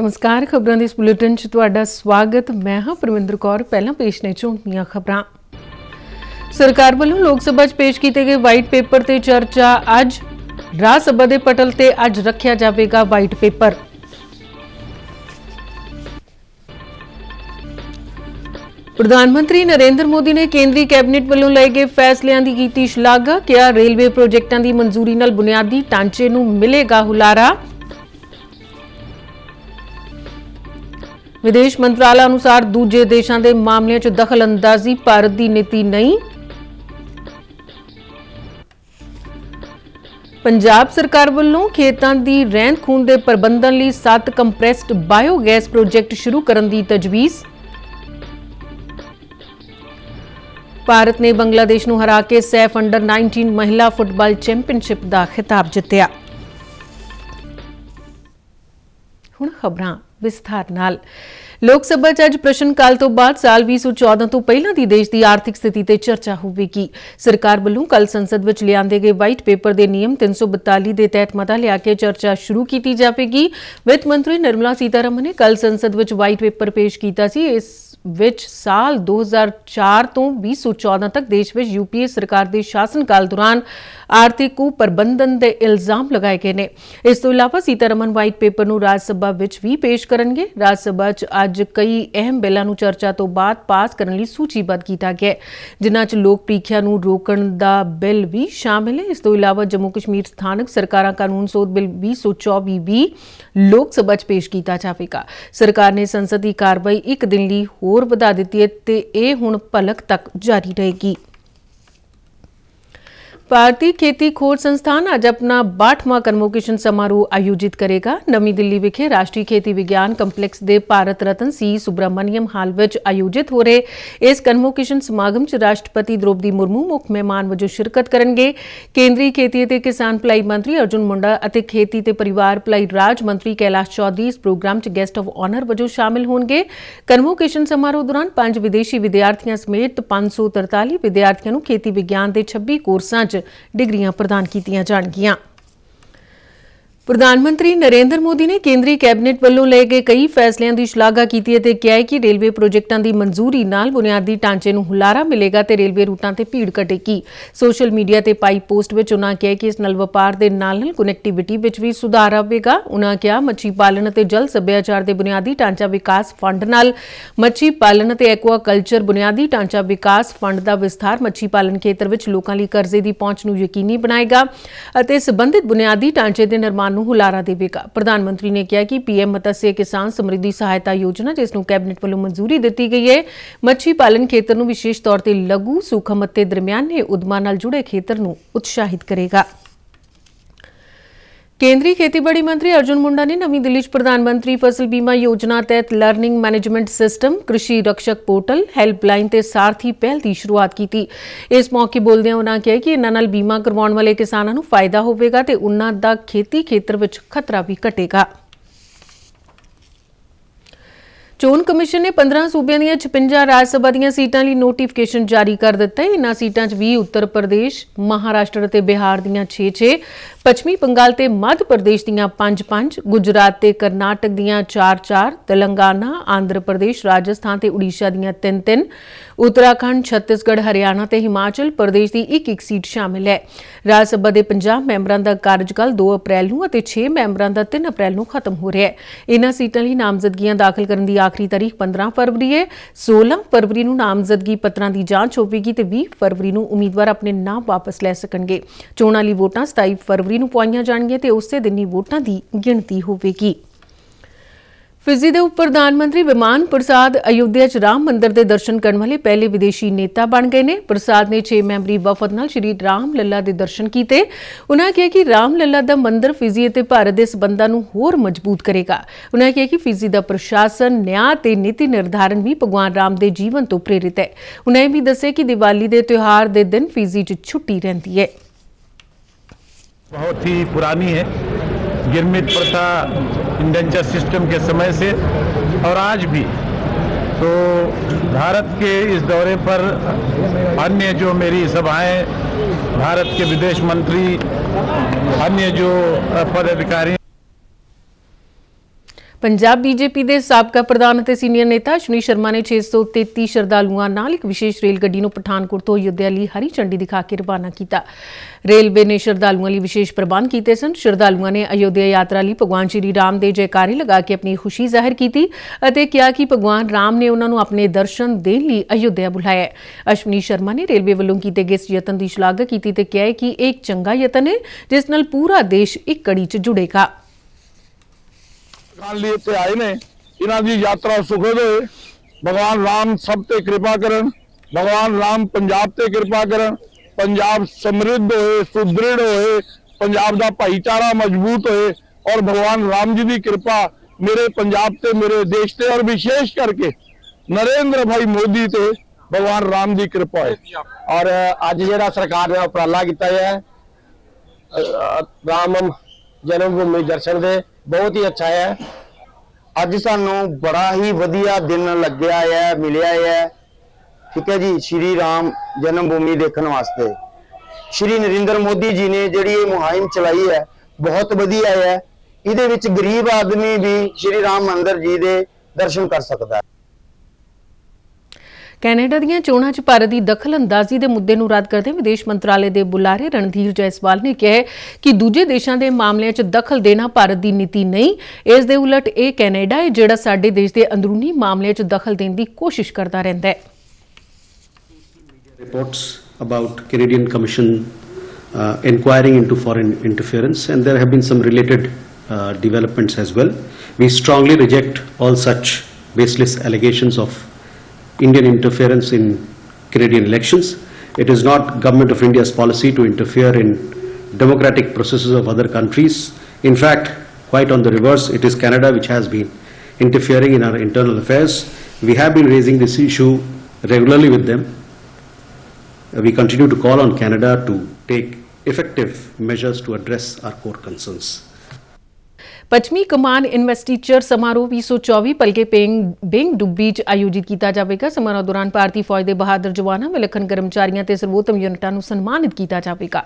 ਨਮਸਕਾਰ ਖਬਰਾਂ ਦੇ ਇਸ ਬੁਲੇਟਿਨ 'ਚ ਤੁਹਾਡਾ ਸਵਾਗਤ ਮੈਂ ਹਾਂ ਪਰਮਿੰਦਰ ਕੌਰ ਪਹਿਲਾਂ ਪੇਸ਼ ਨੇ ਝੋਂਪੀਆਂ ਖਬਰਾਂ ਸਰਕਾਰ ਵੱਲੋਂ ਲੋਕ ਸਭਾ 'ਚ ਪੇਸ਼ ਕੀਤੇ ਗਏ ਵਾਈਟ ਪੇਪਰ ਤੇ ਚਰਚਾ ਅੱਜ ਰਾਜ ਸਭਾ ਦੇ ਪਟਲ ਤੇ ਅੱਜ ਰੱਖਿਆ ਜਾਵੇਗਾ ਵਾਈਟ ਪੇਪਰ ਪ੍ਰਧਾਨ ਮੰਤਰੀ ਨਰਿੰਦਰ ਮੋਦੀ ਨੇ ਕੇਂਦਰੀ ਕੈਬਨਿਟ ਵੱਲੋਂ ਲਏ ਗਏ ਫੈਸਲਿਆਂ ਦੀ ਕੀਤੀ ਸ਼ਲਾਘਾ ਕਿਹਾ ਰੇਲਵੇ ਪ੍ਰੋਜੈਕਟਾਂ ਦੀ ਮਨਜ਼ੂਰੀ ਨਾਲ ਬੁਨਿਆਦੀ ਢਾਂਚੇ ਨੂੰ ਮਿਲੇਗਾ ਹੁਲਾਰਾ ਵਿਦੇਸ਼ ਮੰਤਰਾਲਾ ਅਨੁਸਾਰ ਦੂਜੇ ਦੇਸ਼ਾਂ ਦੇ ਮਾਮਲਿਆਂ 'ਚ ਦਖਲਅੰਦਾਜ਼ੀ ਭਾਰਤ ਦੀ ਨੀਤੀ ਨਹੀਂ ਪੰਜਾਬ ਸਰਕਾਰ ਵੱਲੋਂ ਖੇਤਾਂ ਦੀ ਰਹਿੰਦ ਖੂੰਦ ਦੇ ਪ੍ਰਬੰਧਨ ਲਈ 7 ਕੰਪਰੈਸਡ ਬਾਇਓਗੈਸ ਪ੍ਰੋਜੈਕਟ ਸ਼ੁਰੂ ਕਰਨ ਦੀ ਤਜਵੀਜ਼ ਭਾਰਤ ਨੇ ਬੰਗਲਾਦੇਸ਼ ਨੂੰ ਹਰਾ ਕੇ ਸੈਫ ਅੰਡਰ 19 ਮਹਿਲਾ ਫੁੱਟਬਾਲ ਚੈਂਪੀਅਨਸ਼ਿਪ ਦਾ ਖਿਤਾਬ ਜਿੱਤਿਆ ਹੁਣ ਖਬਰਾਂ ਵਿਸਥਾਰ ਨਾਲ ਲੋਕ ਸਭਾ ਚ ਅੱਜ ਪ੍ਰਸ਼ਨ ਕਾਲ ਤੋਂ ਬਾਅਦ ਸਾਲ 2014 ਤੋਂ ਪਹਿਲਾਂ ਦੀ ਦੇਸ਼ ਦੀ ਆਰਥਿਕ ਸਥਿਤੀ ਤੇ ਚਰਚਾ ਹੋਵੇਗੀ ਸਰਕਾਰ ਵੱਲੋਂ ਕੱਲ ਸੰਸਦ ਵਿੱਚ ਲਿਆਂਦੇ ਗਏ ਵਾਈਟ ਪੇਪਰ ਦੇ ਨਿਯਮ 342 ਦੇ ਤਹਿਤ ਮਤਾ ਲਿਆ ਕੇ ਚਰਚਾ ਸ਼ੁਰੂ ਕੀਤੀ ਜਾਵੇਗੀ ਵਿੱਤ ਮੰਤਰੀ ਨਿਰਮਲਾ ਸੀਤਾਰਮਨ ਨੇ ਕੱਲ ਸੰਸਦ ਵਿੱਚ ਵਾਈਟ ਪੇਪਰ ਪੇਸ਼ ਕੀਤਾ ਸੀ ਇਸ ਵਿੱਚ ਸਾਲ 2004 ਤੋਂ 2014 ਤੱਕ ਦੇਸ਼ ਵਿੱਚ ਯੂਪੀਏ ਸਰਕਾਰ ਦੇ ਸ਼ਾਸਨ ਕਾਲ ਦੌਰਾਨ ਆਰਥਿਕ ਕੁ ਪ੍ਰਬੰਧਨ ਦੇ ਇਲਜ਼ਾਮ ਲਗਾਏ ਗਏ ਨੇ ਇਸ ਤੋਂ ਇਲਾਵਾ ਸੀਤਾਰਮਨ ਵਾਈਟ ਪੇਪਰ ਨੂੰ ਰਾਜ ਸਭਾ ਵਿੱਚ ਵੀ ਪੇਸ਼ ਕਰਨਗੇ ਰਾਜ ਸਭਾ 'ਚ ਅੱਜ ਕਈ ਅਹਿਮ ਬਿੱਲਾਂ ਨੂੰ ਚਰਚਾ ਤੋਂ ਬਾਅਦ ਪਾਸ ਕਰਨ ਲਈ ਸੂਚੀਬੱਧ ਕੀਤਾ ਗਿਆ ਜਿਨ੍ਹਾਂ 'ਚ ਲੋਕ ਪ੍ਰੀਖਿਆ ਨੂੰ ਰੋਕਣ ਦਾ ਬਿੱਲ ਵੀ ਸ਼ਾਮਿਲ ਹੈ ਇਸ ਤੋਂ ਇਲਾਵਾ ਜੰਮੂ ਕਸ਼ਮੀਰ ਸਥਾਨਕ ਸਰਕਾਰਾਂ ਕਾਨੂੰਨ ਸੋਧ ਬਿੱਲ 2024 ਵੀ ਲੋਕ ਸਭਾ 'ਚ ਪੇਸ਼ ਕੀਤਾ ਜਾਵੇਗਾ ਸਰਕਾਰ ਨੇ ਸੰਸਦੀ ਕਾਰਵਾਈ ਇੱਕ ਦਿਨ ਲਈ ਹੋਰ ਵਧਾ ਦਿੱਤੀ ਹੈ ਤੇ ਇਹ ਹੁਣ ਭਲਕ ਤੱਕ ਜਾਰੀ ਰਹੇਗੀ भारतीय खेती खोज संस्थान आज अपना बाठवा कन्वोकेशन समारोह आयोजित करेगा नवी दिल्ली विखे राष्ट्रीय खेती विज्ञान ਕੰਪਲੈਕਸ ਦੇ ਭਾਰਤ ਰਤਨ ਸੀ ਸੁਬ੍ਰਮਨੀਅਮ ਹਾਲ ਵਿੱਚ ਆਯੋਜਿਤ ਹੋ ਰਹੇ ਇਸ ਕਨਵੋਕੇਸ਼ਨ ਸਮਾਗਮ 'ਚ ਰਾਸ਼ਟਰਪਤੀ ਦ੍ਰੋਪਦੀ ਮੁਰਮੂ ਮੁੱਖ ਮਹਿਮਾਨ ਵਜੋਂ ਸ਼ਿਰਕਤ ਕਰਨਗੇ ਕੇਂਦਰੀ ਖੇਤੀ ਅਤੇ ਕਿਸਾਨ ਭਲਾਈ ਮੰਤਰੀ ਅਰਜੁਨ ਮੁੰਡਾ ਅਤੇ ਖੇਤੀ ਤੇ ਪਰਿਵਾਰ ਭਲਾਈ ਰਾਜ ਮੰਤਰੀ ਕੈਲਾਸ਼ ਚੌਧਰੀ ਇਸ ਪ੍ਰੋਗਰਾਮ 'ਚ ਗੈਸਟ ਆਫ ਆਨਰ ਵਜੋਂ ਸ਼ਾਮਿਲ ਹੋਣਗੇ ਕਨਵੋਕੇਸ਼ਨ ਸਮਾਰੋਹ ਦੌਰਾਨ ਪੰਜ ਵਿਦੇਸ਼ੀ ਵਿਦਿਆਰਥੀਆਂ ਸਮੇਤ 543 ਵਿਦਿਆਰਥੀਆਂ ਨੂੰ ਖੇਤੀ ਵਿਗਿਆਨ ਦੇ 26 ਕੋਰਸਾਂ 'ਚ ਡਿਗਰੀਆਂ ਪ੍ਰਦਾਨ ਕੀਤੀਆਂ ਜਾਣਗੀਆਂ ਪ੍ਰਧਾਨ ਮੰਤਰੀ ਨਰਿੰਦਰ ਮੋਦੀ ਨੇ ਕੇਂਦਰੀ ਕੈਬਨਿਟ ਵੱਲੋਂ ਲਏ ਗਏ ਕਈ ਫੈਸਲਿਆਂ ਦੀ ਸ਼ਲਾਘਾ ਕੀਤੀ ਹੈ ਤੇ ਕਿਹਾ ਹੈ ਕਿ ਰੇਲਵੇ ਪ੍ਰੋਜੈਕਟਾਂ ਦੀ ਮਨਜ਼ੂਰੀ ਨਾਲ ਬੁਨਿਆਦੀ ਢਾਂਚੇ ਨੂੰ ਹੁਲਾਰਾ ਮਿਲੇਗਾ ਤੇ ਰੇਲਵੇ ਰੂਟਾਂ ਤੇ ਭੀੜ ਘਟੇਗੀ ਸੋਸ਼ਲ ਮੀਡੀਆ ਤੇ ਪਾਈ ਪੋਸਟ ਵਿੱਚ ਉਨ੍ਹਾਂ ਕਿਹਾ ਕਿ ਇਸ ਨਾਲ ਵਪਾਰ ਦੇ ਨਾਲ-ਨਾਲ ਕਨੈਕਟੀਵਿਟੀ ਵਿੱਚ ਵੀ ਸੁਧਾਰ ਆਵੇਗਾ ਉਨ੍ਹਾਂ ਕਿਹਾ ਮੱਛੀ ਪਾਲਣ ਅਤੇ ਜਲ ਸੱਭਿਆਚਾਰ ਦੇ ਬੁਨਿਆਦੀ ਢਾਂਚਾ ਵਿਕਾਸ ਫੰਡ ਨਾਲ ਮੱਛੀ ਪਾਲਣ ਅਤੇ ਕਲਚਰ ਬੁਨਿਆਦੀ ਢਾਂਚਾ ਵਿਕਾਸ ਫੰਡ ਦਾ ਵਿਸਥਾਰ ਮੱਛੀ ਪਾਲਣ ਖੇਤਰ ਵਿੱਚ ਲੋਕਾਂ ਲਈ ਕਰਜ਼ੇ ਦੀ ਪਹੁੰਚ ਨੂੰ ਯਕੀਨੀ ਬਣਾਏਗਾ ਅਤੇ ਸਬੰਧਿਤ ਬੁਨਿਆਦੀ ਢਾਂਚੇ ਦੇ ਨਿਰਮਾਣ ਐਲਾਨ ਨੂੰ ਹੁਲਾਰਾ ਦੇਵੇਗਾ ਪ੍ਰਧਾਨ ਮੰਤਰੀ ਨੇ ਕਿਹਾ ਕਿ ਪੀਐਮ ਮਤਸਯ ਕਿਸਾਨ ਸਮਰਿੱਧੀ ਸਹਾਇਤਾ ਯੋਜਨਾ ਜਿਸ ਨੂੰ ਕੈਬਨਿਟ ਵੱਲੋਂ ਮਨਜ਼ੂਰੀ ਦਿੱਤੀ ਗਈ ਹੈ ਮੱਛੀ ਪਾਲਣ ਖੇਤਰ ਨੂੰ ਵਿਸ਼ੇਸ਼ ਤੌਰ ਤੇ ਲਘੂ ਸੂਖਮ ਅਤੇ ਦਰਮਿਆਨੇ ਉਦਮਾਂ ਨਾਲ ਜੁੜੇ ਖੇਤਰ ਨੂੰ ਉਤਸ਼ਾਹਿਤ ਕਰੇਗਾ ਕੇਂਦਰੀ ਖੇਤੀਬਾੜੀ ਮੰਤਰੀ ਅਰਜੁਨ ਮੁੰਡਾ ਨੇ ਨਵੀਂ ਦਿੱਲੀ 'ਚ ਪ੍ਰਧਾਨ ਮੰਤਰੀ ਫਸਲ ਬੀਮਾ ਯੋਜਨਾ ਤਹਿਤ ਲਰਨਿੰਗ ਮੈਨੇਜਮੈਂਟ ਸਿਸਟਮ, ਕ੍ਰਿਸ਼ੀ ਰਕਸ਼ਕ ਪੋਰਟਲ, ਹੈਲਪਲਾਈਨ ਤੇ ਸਾਰਥੀ ਪਹਿਲ ਦੀ ਸ਼ੁਰੂਆਤ ਕੀਤੀ। ਇਸ ਮੌਕੇ ਬੋਲਦਿਆਂ ਉਨ੍ਹਾਂ ਕਿਹਾ ਕਿ ਇਹਨਾਂ ਨਾਲ ਬੀਮਾ ਕਰਵਾਉਣ ਵਾਲੇ ਕਿਸਾਨਾਂ ਨੂੰ ਫਾਇਦਾ ਹੋਵੇਗਾ ਤੇ ਉਨ੍ਹਾਂ ਦਾ ਖੇਤੀ ਖੇਤਰ ਵਿੱਚ ਖਤਰਾ ਵੀ ਘਟੇਗਾ। ਚੋਣ ਕਮਿਸ਼ਨ ਨੇ 15 ਸੂਬਿਆਂ ਦੀਆਂ 56 ਰਾਜ ਸਭਾ ਦੀਆਂ ਸੀਟਾਂ ਲਈ ਨੋਟੀਫਿਕੇਸ਼ਨ ਜਾਰੀ ਕਰ ਦਿੱਤਾ ਹੈ ਇਨ੍ਹਾਂ ਸੀਟਾਂ 'ਚ 20 ਉੱਤਰ ਪ੍ਰਦੇਸ਼ ਮਹਾਰਾਸ਼ਟਰ ਅਤੇ ਬਿਹਾਰ ਦੀਆਂ 6-6 ਪੱਛਮੀ ਬੰਗਾਲ ਤੇ ਮੱਧ ਪ੍ਰਦੇਸ਼ ਦੀਆਂ 5-5 ਗੁਜਰਾਤ ਤੇ ਕਰਨਾਟਕ ਦੀਆਂ 4-4 ਤੇਲੰਗਾਨਾ ਆਂਧਰਾ ਪ੍ਰਦੇਸ਼ ਰਾਜਸਥਾਨ ਤੇ ਉੜੀਸਾ ਦੀਆਂ 3-3 ਉੱਤਰਾਖੰਡ ਛੱਤੀਸਗੜ੍ਹ ਹਰਿਆਣਾ ਤੇ ਹਿਮਾਚਲ ਪ੍ਰਦੇਸ਼ ਦੀ ਇੱਕ ਇੱਕ ਸੀਟ ਸ਼ਾਮਿਲ ਹੈ ਰਾਜ ਸਭਾ ਦੇ 50 ਮੈਂਬਰਾਂ ਦਾ ਕਾਰਜਕਾਲ 2 ਅਪ੍ਰੈਲ ਨੂੰ ਅਤੇ 6 ਮੈਂਬਰਾਂ ਦਾ 3 ਅਪ੍ਰੈਲ ਨੂੰ ਖਤਮ ਹੋ ਰਿਹਾ ਹੈ ਇਹਨਾਂ ਸੀਟਾਂ ਲਈ ਨਾਮਜ਼ਦਗੀਆਂ ਦਾਖਲ ਕਰਨ ਦੀ ਆਖਰੀ ਤਾਰੀਖ 15 ਫਰਵਰੀ ਹੈ 16 ਫਰਵਰੀ ਨੂੰ ਨਾਮਜ਼ਦਗੀ ਪੱਤਰਾਂ ਦੀ ਜਾਂਚ ਹੋਵੇਗੀ ਤੇ 20 ਫਰਵਰੀ ਨੂੰ ਉਮੀਦਵਾਰ ਆਪਣੇ ਨਾਮ ਵਾਪਸ ਲੈ ਸਕਣਗੇ ਚੋਣਾਂ ਲਈ ਵੋਟਾਂ 27 ਫਰਵਰੀ ਨੂੰ ਪਾਈਆਂ ਜਾਣਗੀਆਂ ਤੇ ਉਸੇ ਦਿਨ ਹੀ ਵੋਟਾਂ ਦੀ ਗਿਣਤੀ ਹੋਵੇਗੀ ਫਿਜੀ ਦੇ ਉਪ ਪ੍ਰਧਾਨ ਮੰਤਰੀ ਵਿਮਾਨ ਪ੍ਰਸਾਦ ਅਯੁੱਧਿਆ ਚ ਰਾਮ ਮੰਦਿਰ ਦੇ ਦਰਸ਼ਨ ਕਰਨ ਵਾਲੇ ਪਹਿਲੇ ਵਿਦੇਸ਼ੀ ਨੇਤਾ ਬਣ ਗਏ ਨੇ ਪ੍ਰਸਾਦ ਨੇ 6 ਮੈਂਬਰੀ ਵਫਦ ਨਾਲ ਸ਼੍ਰੀ ਰਾਮ ਲੱਲਾ ਦੇ ਦਰਸ਼ਨ ਕੀਤੇ ਉਹਨਾਂ ਕਿਹਾ ਕਿ ਰਾਮ ਲੱਲਾ ਦਾ ਮੰਦਿਰ ਫਿਜੀ ਅਤੇ ਭਾਰਤ ਦੇ ਸਬੰਧਾਂ ਨੂੰ ਹੋਰ ਮਜ਼ਬੂਤ ਕਰੇਗਾ ਉਹਨਾਂ ਕਿਹਾ ਕਿ ਫਿਜੀ ਦਾ ਪ੍ਰਸ਼ਾਸਨ ਨਿਆਂ ਤੇ ਨੀਤੀ ਨਿਰਧਾਰਨ ਵੀ ਭਗਵਾਨ ਰਾਮ ਦੇ ਜੀਵਨ ਤੋਂ ਪ੍ਰੇਰਿਤ ਹੈ ਉਹਨਾਂ ਇਹ ਵੀ ਦੱਸਿਆ ਕਿ ਦੀਵਾਲੀ ਦੇ ਤਿਉਹਾਰ ਦੇ ਦਿਨ ਫਿਜੀ 'ਚ ਛੁੱਟੀ ਰਹਿੰਦੀ ਹੈ ਬਹੁਤ ਹੀ ਪੁਰਾਣੀ ਹੈ गिरमित प्रथा इंडेंचर सिस्टम के समय से और आज भी तो भारत के इस दौरे पर अन्य जो मेरी सभाएं भारत के विदेश मंत्री अन्य जो पदाधिकारी ਪੰਜਾਬ ਬੀਜੇਪੀ ਦੇ ਸਾਬਕਾ ਪ੍ਰਧਾਨ ਅਤੇ ਸੀਨੀਅਰ ਨੇਤਾ ਅਸ਼ਵਨੀ ਸ਼ਰਮਾ ਨੇ 633 ਸ਼ਰਧਾਲੂਆਂ ਨਾਲ ਇੱਕ ਵਿਸ਼ੇਸ਼ ਰੇਲ ਗੱਡੀ ਨੂੰ ਪਠਾਨਕੋਟ ਤੋਂ ਯੁੱਧਿਆ ਲਈ ਹਰੀ ਝੰਡੀ ਦਿਖਾ ਕੇ ਰਵਾਨਾ ਕੀਤਾ ਰੇਲਵੇ ਨੇ ਸ਼ਰਧਾਲੂਆਂ ਲਈ ਵਿਸ਼ੇਸ਼ ਪ੍ਰਬੰਧ ਕੀਤੇ ਸਨ ਸ਼ਰਧਾਲੂਆਂ ਨੇ ਅਯੋਧਿਆ ਯਾਤਰਾ ਲਈ ਭਗਵਾਨ ਸ਼੍ਰੀ ਰਾਮ ਦੇ ਜੈਕਾਰੇ ਲਗਾ ਕੇ ਆਪਣੀ ਖੁਸ਼ੀ ਜ਼ਾਹਿਰ ਕੀਤੀ ਅਤੇ ਕਿਹਾ ਕਿ ਭਗਵਾਨ ਰਾਮ ਨੇ ਉਹਨਾਂ ਨੂੰ ਆਪਣੇ ਦਰਸ਼ਨ ਦੇਣ ਲਈ ਅਯੋਧਿਆ ਬੁਲਾਇਆ ਅਸ਼ਵਨੀ ਸ਼ਰਮਾ ਨੇ ਰੇਲਵੇ ਵੱਲੋਂ ਕੀਤੇ ਗਏ ਇਸ ਯਤਨ ਦੀ ਸ਼ਲਾਘਾ ਕੀਤੀ ਤੇ ਕਿਹਾ ਕਿ ਇਹ ਇੱਕ ਚੰਗਾ ਯਤਨ ਹੈ ਜਿਸ ਨਾਲ ਪੂਰਾ ਦੇਸ਼ ਇੱਕ ਕੜੀ 'ਚ ਜੁੜੇਗਾ ਖਾਣ ਲਈ ਇੱਥੇ ਆਏ ਨੇ ਇਹਨਾਂ ਦੀ ਯਾਤਰਾ ਸੁਖਦ ਹੋਏ ਭਗਵਾਨ ਰਾਮ ਸਭ ਤੇ ਕਿਰਪਾ ਕਰਨ ਭਗਵਾਨ ਰਾਮ ਪੰਜਾਬ ਤੇ ਕਿਰਪਾ ਕਰਨ ਪੰਜਾਬ ਸਮਰਿੱਧ ਹੋਏ ਸੁਦ੍ਰਿੜ ਹੋਏ ਪੰਜਾਬ ਦਾ ਭਾਈਚਾਰਾ ਮਜ਼ਬੂਤ ਹੋਏ ਔਰ ਭਗਵਾਨ ਰਾਮ ਜੀ ਦੀ ਕਿਰਪਾ ਮੇਰੇ ਪੰਜਾਬ ਤੇ ਮੇਰੇ ਦੇਸ਼ ਤੇ ਔਰ ਵਿਸ਼ੇਸ਼ ਕਰਕੇ ਨਰਿੰਦਰ ਭਾਈ ਮੋਦੀ ਤੇ ਭਗਵਾਨ ਰਾਮ ਦੀ ਕਿਰਪਾ ਹੈ ਔਰ ਅੱਜ ਜਿਹੜਾ ਸਰਕਾਰ ਨੇ ਉਪਰਾਲਾ ਕੀਤਾ ਹੈ ਰਾਮਮ ਜਨਮ ਭੂਮੀ ਦਰਸ਼ਨ ਦੇ ਬਹੁਤ ਹੀ ਅੱਛਾ ਹੈ ਅੱਜ ਸਾਨੂੰ ਬੜਾ ਹੀ ਵਧੀਆ ਦਿਨ ਲੱਗਿਆ ਹੈ ਮਿਲਿਆ ਹੈ ਠੀਕ ਹੈ ਜੀ ਸ਼੍ਰੀ ਰਾਮ ਜਨਮ ਭੂਮੀ ਦੇਖਣ ਵਾਸਤੇ ਸ਼੍ਰੀ ਨਰਿੰਦਰ ਮੋਦੀ ਜੀ ਨੇ ਜਿਹੜੀ ਇਹ ਮੁਹਿੰਮ ਚਲਾਈ ਹੈ ਬਹੁਤ ਵਧੀਆ ਹੈ ਇਹਦੇ ਵਿੱਚ ਗਰੀਬ ਆਦਮੀ ਵੀ ਸ਼੍ਰੀ ਰਾਮ ਮੰਦਰ ਜੀ ਦੇ ਦਰਸ਼ਨ ਕਰ ਸਕਦਾ ਹੈ ਕੈਨੇਡਾ ਦੀਆਂ ਚੋਣਾਂ 'ਚ ਭਾਰਤ ਦੀ ਦਖਲਅੰਦਾਜ਼ੀ ਦੇ ਮੁੱਦੇ ਨੂੰ ਰੱਦ ਕਰਦੇ ਵਿਦੇਸ਼ ਮੰਤਰਾਲੇ ਦੇ ਬੁਲਾਰੇ ਰਣਧੀਰ ਜੈਸਵਾਲ ਨੇ ਕਿਹਾ ਕਿ ਦੂਜੇ ਦੇਸ਼ਾਂ ਦੇ ਮਾਮਲਿਆਂ 'ਚ ਦਖਲ ਦੇਣਾ ਭਾਰਤ ਦੀ ਨੀਤੀ ਨਹੀਂ ਇਸ ਦੇ ਉਲਟ ਇਹ ਕੈਨੇਡਾ ਹੈ ਜਿਹੜਾ ਸਾਡੇ ਦੇਸ਼ ਦੇ ਅੰਦਰੂਨੀ ਮਾਮਲਿਆਂ 'ਚ ਦਖਲ ਦੇਣ ਦੀ ਕੋਸ਼ਿਸ਼ ਕਰਦਾ ਰਹਿੰਦਾ ਹੈ reports about Canadian Commission uh, inquiring into foreign interference and there have been some related uh, developments as well. We strongly reject all such baseless allegations of Indian interference in Canadian elections. It is not Government of India's policy to interfere in democratic processes of other countries. In fact, quite on the reverse, it is Canada which has been interfering in our internal affairs. We have been raising this issue regularly with them. Uh, we continue to call on Canada to take effective measures to address our core concerns. ਪੱਛਮੀ ਕਮਾਨ ਇਨਵੈਸਟੀਚਰ ਸਮਾਰੋਹ 224 ਪਲਕੇ ਪੇਂਗ being ਡੁੱਬੀ ਚ ਆਯੋਜਿਤ ਕੀਤਾ ਜਾਵੇਗਾ ਸਮਾਰੋਹ ਦੌਰਾਨ ਭਾਰਤੀ ਫੌਜ ਦੇ ਬਹਾਦਰ ਜਵਾਨਾਂ ਵਿਲੱਖਣ ਕਰਮਚਾਰੀਆਂ ਤੇ ਸਰਵੋਤਮ ਯੂਨਿਟਾਂ ਨੂੰ ਸਨਮਾਨਿਤ ਕੀਤਾ ਜਾਵੇਗਾ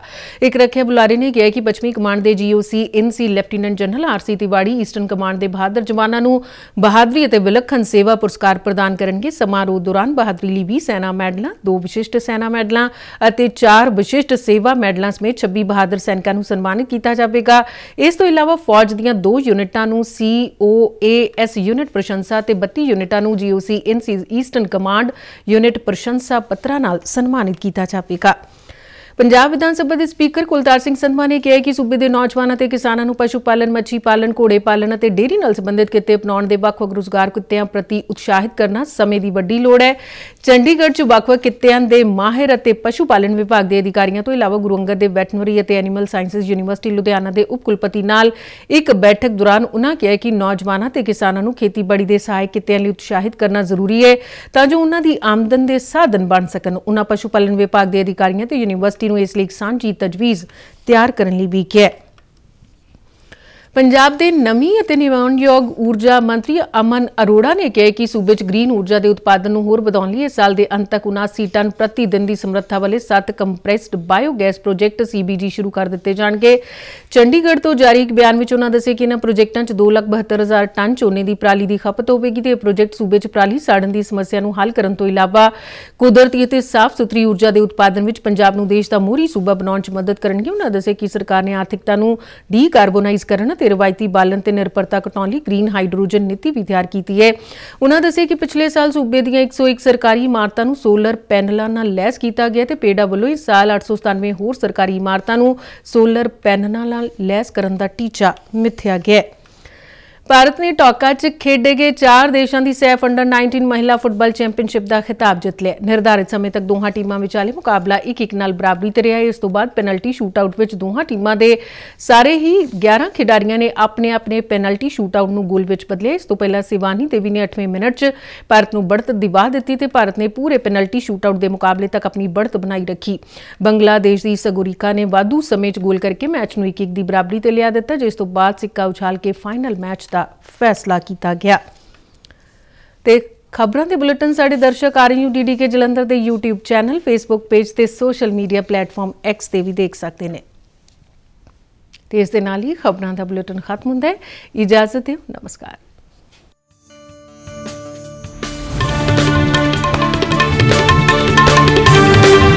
ਇੱਕ ਰੱਖਿਆ ਬੁਲਾਰੇ ਨੇ ਕਿਹਾ ਕਿ ਪੱਛਮੀ ਕਮਾਨ ਦੇ GOC in C lieutenant general RC Tiwari eastern command ਦੇ ਬਹਾਦਰ ਜਵਾਨਾਂ ਨੂੰ ਬਹਾਦਰੀ ਅਤੇ ਵਿਲੱਖਣ ਸੇਵਾ ਪੁਰਸਕਾਰ ਪ੍ਰਦਾਨ ਕਰਨਗੇ ਸਮਾਰੋਹ ਦੌਰਾਨ ਬਹਾਦਰੀ ਲਈ 20 ਸੈਨਾ ਮੈਡਲਾਂ ਦੋ ਵਿਸ਼ਿਸ਼ਟ ਸੈਨਾ ਮੈਡਲਾਂ ਅਤੇ ਚਾਰ ਵਿਸ਼ਿਸ਼ਟ ਸੇਵਾ ਮੈਡਲਾਂ ਸਮੇਤ 26 ਬਹਾਦਰ ਸੈਨਿਕਾਂ ਨੂੰ ਸਨਮਾਨਿਤ ਕੀਤਾ ਜਾਵੇਗਾ ਇਸ ਤੋਂ ਇਲਾਵਾ ਫੌਜ ਦੀਆਂ ਦੋ 2 ਯੂਨਿਟਾਂ ਨੂੰ COAS ਯੂਨਿਟ ਪ੍ਰਸ਼ੰਸਾ ਤੇ 32 ਯੂਨਿਟਾਂ ਨੂੰ GOC in eastern command unit ਪ੍ਰਸ਼ੰਸਾ ਪੱਤਰਾਂ ਨਾਲ ਸਨਮਾਨਿਤ ਕੀਤਾ ਜਾਵੇਗਾ ਪੰਜਾਬ ਵਿਧਾਨ ਸਭਾ ਦੇ ਸਪੀਕਰ ਕੁਲਤਾਰ ਸਿੰਘ ਸੰਧਵਾ ਨੇ ਕਿਹਾ ਕਿ ਸੂਬੇ ਦੇ ਨੌਜਵਾਨਾਂ ਤੇ ਕਿਸਾਨਾਂ ਨੂੰ ਪਸ਼ੂ ਪਾਲਣ ਮੱਛੀ ਪਾਲਣ ਘੋੜੇ ਪਾਲਣ ਅਤੇ ਡੇਰੀ ਨਾਲ ਸੰਬੰਧਿਤ ਕਿੱਤੇ ਅਪਣਾਉਣ ਦੇ ਵੱਖ-ਵੱਖ ਰੁਜ਼ਗਾਰ ਕਿੱਤਿਆਂ ਪ੍ਰਤੀ ਉਤਸ਼ਾਹਿਤ ਕਰਨਾ ਸਮੇਂ ਦੀ ਵੱਡੀ ਲੋੜ ਹੈ ਚੰਡੀਗੜ੍ਹ 'ਚ ਵੱਖ-ਵੱਖ ਕਿੱਤਿਆਂ ਦੇ ਮਾਹਿਰ ਅਤੇ ਪਸ਼ੂ ਪਾਲਣ ਵਿਭਾਗ ਦੇ ਅਧਿਕਾਰੀਆਂ ਤੋਂ ਇਲਾਵਾ ਗੁਰੂ ਅੰਗਦ ਦੇ ਵੈਟਨਰੀ ਅਤੇ ਐਨੀਮਲ ਸਾਇੰਸਸ ਯੂਨੀਵਰਸਿਟੀ ਲੁਧਿਆਣਾ ਦੇ ਉਪ ਕੁਲਪਤੀ ਨਾਲ ਇੱਕ ਬੈਠਕ ਦੌਰਾਨ ਉਨ੍ਹਾਂ ਕਿਹਾ ਕਿ ਨੌਜਵਾਨਾਂ ਤੇ ਕਿਸਾਨਾਂ ਨੂੰ ਖੇਤੀਬਾੜੀ ਦੇ ਸਹਾਇਕ ਕਿੱਤਿਆਂ ਲਈ ਉਤਸ਼ਾਹਿਤ ਕਰਨਾ ਜ਼ਰੂਰੀ ਹੈ ਤਾਂ ਜੋ ਉਨ੍ਹਾਂ ਦੀ ਆਮਦਨ ਦੇ ਸਾਧਨ ਬਣ ਸਕਣ ਉਨ੍ਹਾਂ ਪਸ਼ੂ ਪਾਲਣ ਵਿਭਾਗ ਦੇ ਅਧਿਕਾਰੀਆਂ ਤੇ ਯੂਨੀਵਰਸਿਟੀ ਵਿਅਕਤੀ ਨੂੰ ਇਸ ਲਈ ਇੱਕ ਸਾਂਝੀ ਤਜਵੀਜ਼ ਤਿਆਰ ਕਰਨ ਲਈ ਵੀ ਕਿਹਾ ਪੰਜਾਬ ਦੇ ਨਵੀਂ ਅਤੇ ਨਿਵਾਉਣਯੋਗ ਊਰਜਾ ਮੰਤਰੀ ਅਮਨ ਅਰੋੜਾ ਨੇ ਕਿਹਾ ਕਿ ਸੂਬੇ 'ਚ ਗ੍ਰੀਨ ਊਰਜਾ ਦੇ ਉਤਪਾਦਨ ਨੂੰ ਹੋਰ ਵਧਾਉਣ ਲਈ ਇਸ ਸਾਲ ਦੇ ਅੰਤ ਤੱਕ 79 ਟਨ ਪ੍ਰਤੀ ਦਿਨ ਦੀ ਸਮਰੱਥਾ ਵਾਲੇ 7 ਕੰਪਰੈਸਡ ਬਾਇਓਗੈਸ ਪ੍ਰੋਜੈਕਟ ਸੀਬੀਜੀ ਸ਼ੁਰੂ ਕਰ ਦਿੱਤੇ ਜਾਣਗੇ ਚੰਡੀਗੜ੍ਹ ਤੋਂ ਜਾਰੀ ਇੱਕ ਬਿਆਨ ਵਿੱਚ ਉਹਨਾਂ ਦੱਸਿਆ ਕਿ ਇਹਨਾਂ ਪ੍ਰੋਜੈਕਟਾਂ 'ਚ 272000 ਟਨ ਝੋਨੇ ਦੀ ਪਰਾਲੀ ਦੀ ਖਪਤ ਹੋਵੇਗੀ ਤੇ ਇਹ ਪ੍ਰੋਜੈਕਟ ਸੂਬੇ 'ਚ ਪਰਾਲੀ ਸਾੜਨ ਦੀ ਸਮੱਸਿਆ ਨੂੰ ਹੱਲ ਕਰਨ ਤੋਂ ਇਲਾਵਾ ਕੁਦਰਤੀ ਅਤੇ ਸਾਫ਼ ਸੁਥਰੀ ਊਰਜਾ ਦੇ ਉਤਪਾਦਨ ਵਿੱਚ ਪੰਜਾਬ ਨੂੰ ਦੇਸ਼ ਦਾ ਮੋਹਰੀ ਸੂਬਾ ਬਣਾਉਣ 'ਚ ਮਦਦ ਕਰਨਗੇ ਉਹਨਾਂ ਦੱਸਿਆ ਕਿ ਸਰਕਾਰ ਨੇ ਆਰਥਿਕਤਾ ਨੂੰ ਡੀਕਾਰਬੋਨਾਈਜ਼ ਕਰਨ ਤੇ ਰਵਾਇਤੀ ਬਾਲਣ ਤੇ ਨਿਰਭਰਤਾ ਘਟਾਉਣ ਲਈ ਗ੍ਰੀਨ ਹਾਈਡਰੋਜਨ ਨੀਤੀ ਵੀ ਤਿਆਰ ਕੀਤੀ ਹੈ ਉਹਨਾਂ ਦੱਸਿਆ ਕਿ ਪਿਛਲੇ ਸਾਲ ਸੂਬੇ ਦੀਆਂ 101 ਸਰਕਾਰੀ ਇਮਾਰਤਾਂ ਨੂੰ ਸੋਲਰ ਪੈਨਲਾਂ ਨਾਲ ਲੈਸ ਕੀਤਾ ਗਿਆ ਤੇ ਪੇਡਾ ਵੱਲੋਂ ਇਸ ਸਾਲ 897 ਹੋਰ ਸਰਕਾਰੀ ਇਮਾਰਤਾਂ ਨੂੰ ਸੋਲਰ ਪੈਨਲਾਂ ਨਾਲ ਲੈਸ ਕਰਨ ਦਾ ਟੀਚਾ ਮਿੱਥਿਆ ਗਿਆ ਹੈ ਭਾਰਤ ਨੇ ਟੋਕਾ 'ਚ ਖੇਡੇ ਗਏ ਚਾਰ ਦੇਸ਼ਾਂ ਦੀ ਸੈਫ ਅੰਡਰ 19 ਮਹਿਲਾ ਫੁੱਟਬਾਲ ਚੈਂਪੀਅਨਸ਼ਿਪ ਦਾ ਖਿਤਾਬ ਜਿੱਤ ਲਿਆ ਨਿਰਧਾਰਿਤ ਸਮੇਂ ਤੱਕ ਦੋਹਾਂ ਟੀਮਾਂ ਵਿਚਾਲੇ ਮੁਕਾਬਲਾ 1-1 ਨਾਲ ਬਰਾਬਰੀ ਤੇ ਰਿਹਾ ਇਸ ਤੋਂ ਬਾਅਦ ਪੈਨਲਟੀ ਸ਼ੂਟਆਊਟ ਵਿੱਚ ਦੋਹਾਂ ਟੀਮਾਂ ਦੇ ਸਾਰੇ ਹੀ 11 ਖਿਡਾਰੀਆਂ ਨੇ ਆਪਣੇ ਆਪਣੇ ਪੈਨਲਟੀ ਸ਼ੂਟਆਊਟ ਨੂੰ ਗੋਲ ਵਿੱਚ ਬਦਲੇ ਇਸ ਤੋਂ ਪਹਿਲਾਂ ਸਿਵਾਨੀ ਦੇਵੀ ਨੇ 8ਵੇਂ ਮਿੰਟ 'ਚ ਭਾਰਤ ਨੂੰ ਬੜਤ ਦਿਵਾ ਦਿੱਤੀ ਤੇ ਭਾਰਤ ਨੇ ਪੂਰੇ ਪੈਨਲਟੀ ਸ਼ੂਟਆਊਟ ਦੇ ਮੁਕਾਬਲੇ ਤੱਕ ਆਪਣੀ ਬੜਤ ਬਣਾਈ ਰੱਖੀ ਬੰਗਲਾਦੇਸ਼ ਦੀ ਸਗੋਰੀਕਾ ਨੇ ਵਾਧੂ ਸਮੇਂ 'ਚ ਗੋਲ ਕਰਕੇ ਮੈਚ ਨੂੰ 1-1 ਦੀ ਬਰਾਬਰੀ ਤੇ ਲਿਆ ਦਿੱਤਾ ਜਿਸ ਤੋਂ ਬਾਅਦ ਸਿੱਕਾ ਉਛਾਲ ਕੇ ਫਾਈਨਲ ਮੈਚ ਦਾ ਫੈਸਲਾ ਕੀਤਾ ਗਿਆ ਤੇ ਖਬਰਾਂ ਦੇ ਬੁਲੇਟਿਨ ਸਾਡੇ ਦਰਸ਼ਕ ਆ ਹੋ ਡੀਡੀ ਕੇ ਜਲੰਧਰ ਦੇ YouTube ਚੈਨਲ Facebook ਪੇਜ ਤੇ ਸੋਸ਼ਲ ਮੀਡੀਆ ਪਲੇਟਫਾਰਮ X ਤੇ ਵੀ ਦੇਖ ਸਕਦੇ ਨੇ ਤੇ ਇਸ ਦੇ ਨਾਲ ਹੀ ਖਬਰਾਂ ਦਾ ਬੁਲੇਟਿਨ ਖਤਮ ਹੁੰਦਾ ਹੈ ਇਜਾਜ਼ਤ ਹੈ ਨਮਸਕਾਰ